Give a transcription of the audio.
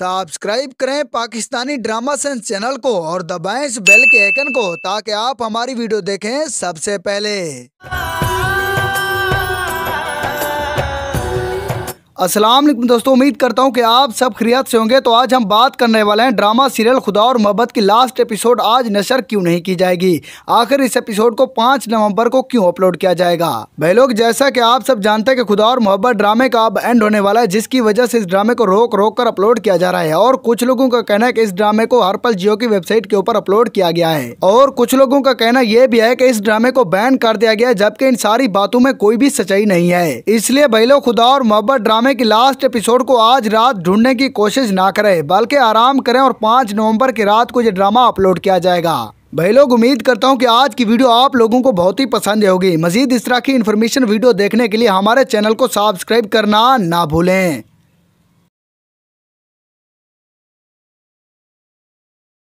subscribe करें Pakistani drama sense channel को और दबाएं इस बेल के आइकन को ताकि आप हमारी वीडियो देखें सबसे पहले अस्सलाम वालेकुम दोस्तों उम्मीद करता हूँ कि आप सब खरियात से होंगे तो आज हम बात करने वाले हैं ड्रामा सीरियल खुदा और मोहब्बत की लास्ट एपिसोड आज नशर क्यों नहीं की जाएगी आखिर इस एपिसोड को पाँच नवंबर को क्यों अपलोड किया जाएगा भाई लोग जैसा कि आप सब जानते हैं कि खुदा और मोहब्बत ड्रामे का अब एंड होने वाला है जिसकी वजह से इस ड्रामे को रोक रोक कर अपलोड किया जा रहा है और कुछ लोगों का कहना है की इस ड्रामे को हर पल जियो की वेबसाइट के ऊपर अपलोड किया गया है और कुछ लोगों का कहना यह भी है की इस ड्रामे को बैन कर दिया गया है जबकि इन सारी बातों में कोई भी सच्चाई नहीं है इसलिए भाई लोग खुदा और मोहब्बत ड्रामे हैं की लास्ट एपिसोड को आज रात ढूंढने की कोशिश ना करें बल्कि आराम करें और पाँच नवंबर की रात को ये ड्रामा अपलोड किया जाएगा भाई लोग उम्मीद करता हूँ कि आज की वीडियो आप लोगों को बहुत ही पसंद होगी मजीद इस तरह की इन्फॉर्मेशन वीडियो देखने के लिए हमारे चैनल को सब्सक्राइब करना ना भूलें